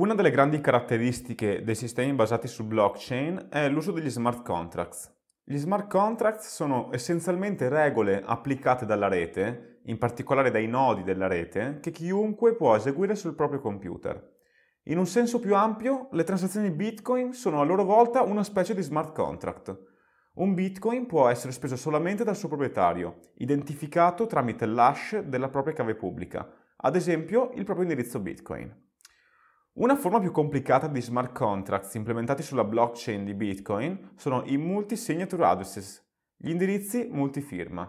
Una delle grandi caratteristiche dei sistemi basati su blockchain è l'uso degli smart contracts. Gli smart contracts sono essenzialmente regole applicate dalla rete, in particolare dai nodi della rete, che chiunque può eseguire sul proprio computer. In un senso più ampio, le transazioni Bitcoin sono a loro volta una specie di smart contract. Un Bitcoin può essere speso solamente dal suo proprietario, identificato tramite l'hash della propria chiave pubblica, ad esempio il proprio indirizzo Bitcoin. Una forma più complicata di smart contracts implementati sulla blockchain di Bitcoin sono i multi-signature addresses, gli indirizzi multifirma.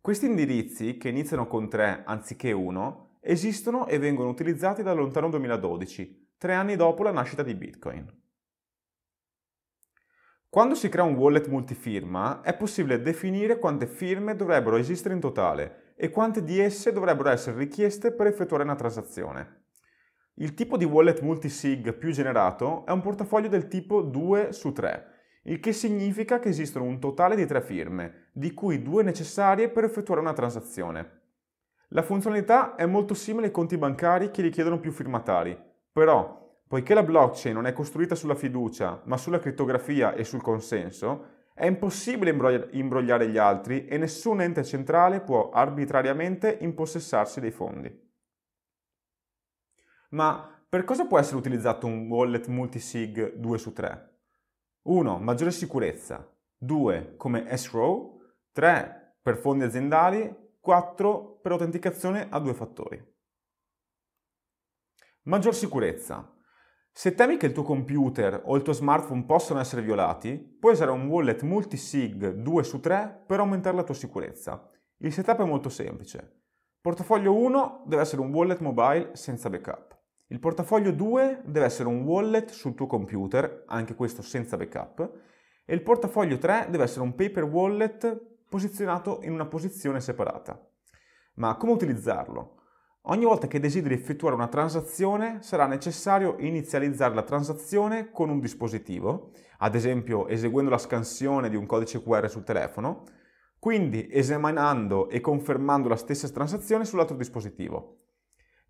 Questi indirizzi, che iniziano con 3 anziché 1, esistono e vengono utilizzati da lontano 2012, tre anni dopo la nascita di Bitcoin. Quando si crea un wallet multifirma, è possibile definire quante firme dovrebbero esistere in totale e quante di esse dovrebbero essere richieste per effettuare una transazione. Il tipo di wallet multisig più generato è un portafoglio del tipo 2 su 3, il che significa che esistono un totale di 3 firme, di cui 2 necessarie per effettuare una transazione. La funzionalità è molto simile ai conti bancari che richiedono più firmatari, però Poiché la blockchain non è costruita sulla fiducia, ma sulla criptografia e sul consenso, è impossibile imbrogliare gli altri e nessun ente centrale può arbitrariamente impossessarsi dei fondi. Ma per cosa può essere utilizzato un wallet multisig 2 su 3? 1. Maggiore sicurezza. 2. Come SRO. 3. Per fondi aziendali. 4. Per autenticazione a due fattori. Maggior sicurezza. Se temi che il tuo computer o il tuo smartphone possano essere violati, puoi usare un wallet multisig 2 su 3 per aumentare la tua sicurezza. Il setup è molto semplice. Portafoglio 1 deve essere un wallet mobile senza backup. Il portafoglio 2 deve essere un wallet sul tuo computer, anche questo senza backup, e il portafoglio 3 deve essere un paper wallet posizionato in una posizione separata. Ma come utilizzarlo? Ogni volta che desideri effettuare una transazione sarà necessario inizializzare la transazione con un dispositivo, ad esempio eseguendo la scansione di un codice QR sul telefono, quindi esaminando e confermando la stessa transazione sull'altro dispositivo.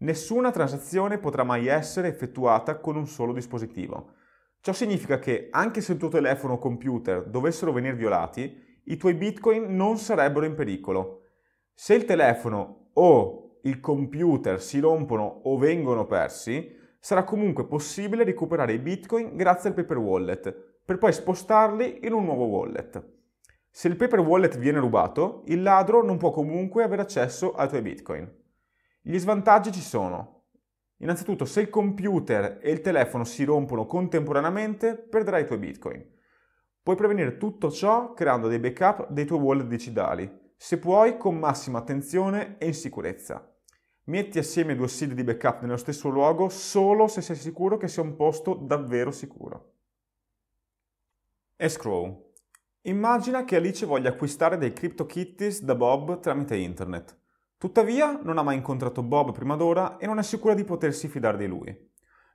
Nessuna transazione potrà mai essere effettuata con un solo dispositivo. Ciò significa che anche se il tuo telefono o computer dovessero venire violati, i tuoi bitcoin non sarebbero in pericolo. Se il telefono o il computer si rompono o vengono persi, sarà comunque possibile recuperare i bitcoin grazie al paper wallet, per poi spostarli in un nuovo wallet. Se il paper wallet viene rubato, il ladro non può comunque avere accesso ai tuoi bitcoin. Gli svantaggi ci sono. Innanzitutto, se il computer e il telefono si rompono contemporaneamente, perderai i tuoi bitcoin. Puoi prevenire tutto ciò creando dei backup dei tuoi wallet digitali, se puoi con massima attenzione e in sicurezza. Metti assieme due sedi di backup nello stesso luogo solo se sei sicuro che sia un posto davvero sicuro. Escrow. Immagina che Alice voglia acquistare dei CryptoKitties da Bob tramite internet. Tuttavia non ha mai incontrato Bob prima d'ora e non è sicura di potersi fidare di lui.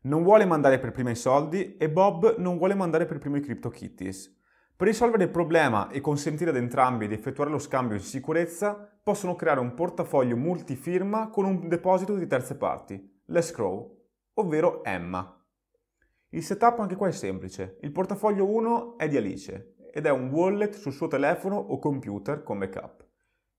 Non vuole mandare per prima i soldi e Bob non vuole mandare per primo i CryptoKitties. Per risolvere il problema e consentire ad entrambi di effettuare lo scambio in sicurezza, possono creare un portafoglio multifirma con un deposito di terze parti, l'escrow, ovvero Emma. Il setup anche qua è semplice. Il portafoglio 1 è di Alice ed è un wallet sul suo telefono o computer con backup.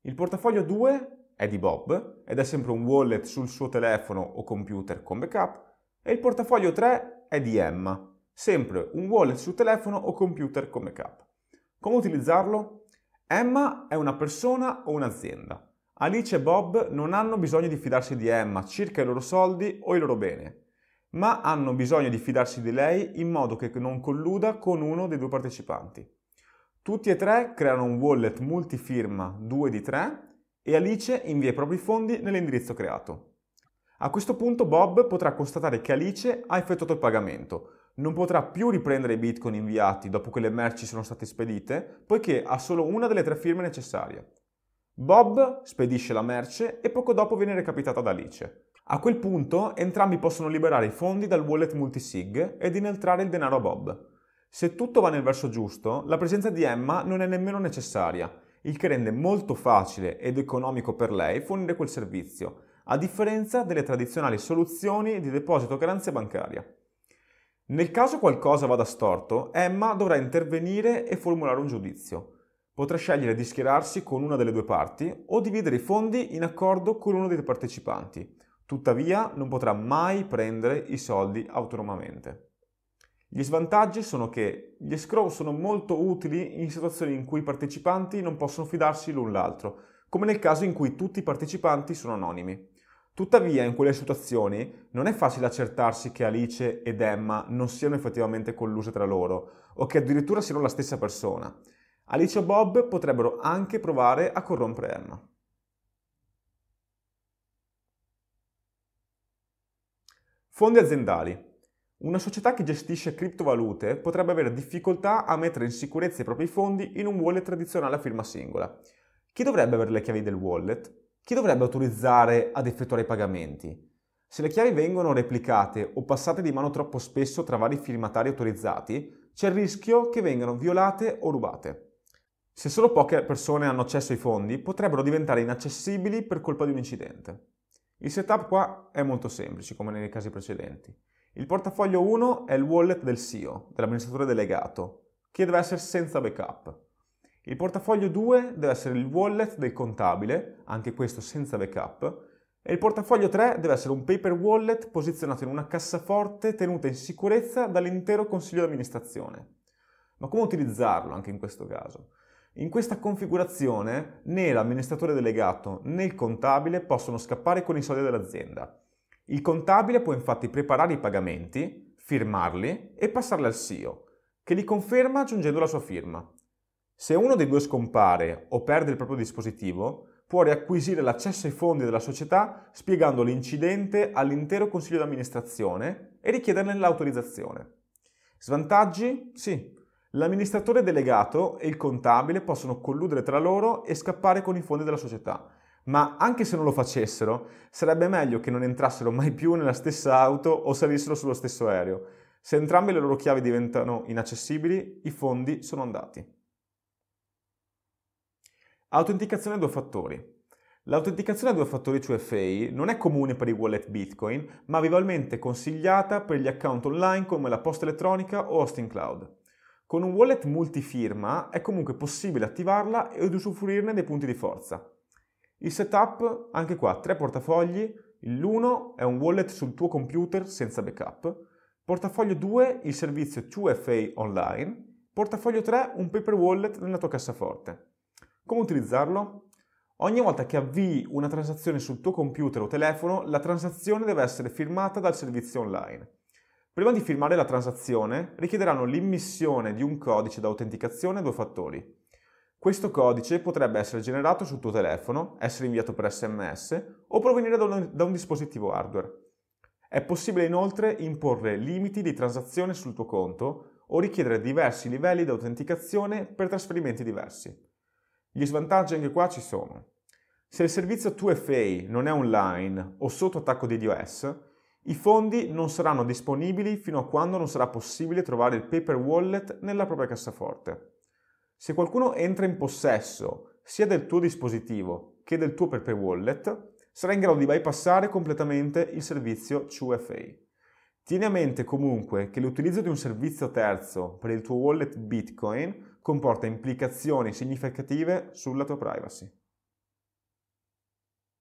Il portafoglio 2 è di Bob ed è sempre un wallet sul suo telefono o computer con backup e il portafoglio 3 è di Emma, sempre un wallet sul telefono o computer con backup. Come utilizzarlo? Emma è una persona o un'azienda. Alice e Bob non hanno bisogno di fidarsi di Emma circa i loro soldi o i loro beni, ma hanno bisogno di fidarsi di lei in modo che non colluda con uno dei due partecipanti. Tutti e tre creano un wallet multifirma 2 di 3 e Alice invia i propri fondi nell'indirizzo creato. A questo punto Bob potrà constatare che Alice ha effettuato il pagamento, non potrà più riprendere i bitcoin inviati dopo che le merci sono state spedite, poiché ha solo una delle tre firme necessarie. Bob spedisce la merce e poco dopo viene recapitata da Alice. A quel punto entrambi possono liberare i fondi dal wallet multisig ed inoltrare il denaro a Bob. Se tutto va nel verso giusto, la presenza di Emma non è nemmeno necessaria il che rende molto facile ed economico per lei fornire quel servizio, a differenza delle tradizionali soluzioni di deposito garanzia bancaria. Nel caso qualcosa vada storto, Emma dovrà intervenire e formulare un giudizio. Potrà scegliere di schierarsi con una delle due parti o dividere i fondi in accordo con uno dei partecipanti. Tuttavia non potrà mai prendere i soldi autonomamente. Gli svantaggi sono che gli scroll sono molto utili in situazioni in cui i partecipanti non possono fidarsi l'un l'altro, come nel caso in cui tutti i partecipanti sono anonimi. Tuttavia, in quelle situazioni non è facile accertarsi che Alice ed Emma non siano effettivamente colluse tra loro o che addirittura siano la stessa persona. Alice o Bob potrebbero anche provare a corrompere Emma. Fondi aziendali. Una società che gestisce criptovalute potrebbe avere difficoltà a mettere in sicurezza i propri fondi in un wallet tradizionale a firma singola. Chi dovrebbe avere le chiavi del wallet? Chi dovrebbe autorizzare ad effettuare i pagamenti? Se le chiavi vengono replicate o passate di mano troppo spesso tra vari firmatari autorizzati, c'è il rischio che vengano violate o rubate. Se solo poche persone hanno accesso ai fondi, potrebbero diventare inaccessibili per colpa di un incidente. Il setup qua è molto semplice, come nei casi precedenti. Il portafoglio 1 è il wallet del CEO, dell'amministratore delegato, che deve essere senza backup. Il portafoglio 2 deve essere il wallet del contabile, anche questo senza backup, e il portafoglio 3 deve essere un paper wallet posizionato in una cassaforte tenuta in sicurezza dall'intero consiglio di amministrazione. Ma come utilizzarlo anche in questo caso? In questa configurazione né l'amministratore delegato né il contabile possono scappare con i soldi dell'azienda. Il contabile può infatti preparare i pagamenti, firmarli e passarli al SIO, che li conferma aggiungendo la sua firma. Se uno dei due scompare o perde il proprio dispositivo, può riacquisire l'accesso ai fondi della società spiegando l'incidente all'intero consiglio d'amministrazione e richiederne l'autorizzazione. Svantaggi? Sì. L'amministratore delegato e il contabile possono colludere tra loro e scappare con i fondi della società, ma anche se non lo facessero, sarebbe meglio che non entrassero mai più nella stessa auto o salissero sullo stesso aereo. Se entrambe le loro chiavi diventano inaccessibili, i fondi sono andati. Autenticazione a due fattori. L'autenticazione a due fattori, cioè FAI, non è comune per i wallet Bitcoin, ma vivamente consigliata per gli account online come la posta elettronica o hosting cloud. Con un wallet multifirma è comunque possibile attivarla ed usufruirne dei punti di forza. Il setup, anche qua, tre portafogli, l'uno è un wallet sul tuo computer senza backup, portafoglio 2 il servizio 2FA online, portafoglio 3 un paper wallet nella tua cassaforte. Come utilizzarlo? Ogni volta che avvii una transazione sul tuo computer o telefono, la transazione deve essere firmata dal servizio online. Prima di firmare la transazione richiederanno l'immissione di un codice d'autenticazione a due fattori. Questo codice potrebbe essere generato sul tuo telefono, essere inviato per SMS o provenire da un, da un dispositivo hardware. È possibile inoltre imporre limiti di transazione sul tuo conto o richiedere diversi livelli di autenticazione per trasferimenti diversi. Gli svantaggi anche qua ci sono. Se il servizio 2FA non è online o sotto attacco di DOS, i fondi non saranno disponibili fino a quando non sarà possibile trovare il paper wallet nella propria cassaforte. Se qualcuno entra in possesso sia del tuo dispositivo che del tuo Pepe Wallet, sarà in grado di bypassare completamente il servizio 2FA. Tieni a mente comunque che l'utilizzo di un servizio terzo per il tuo wallet Bitcoin comporta implicazioni significative sulla tua privacy.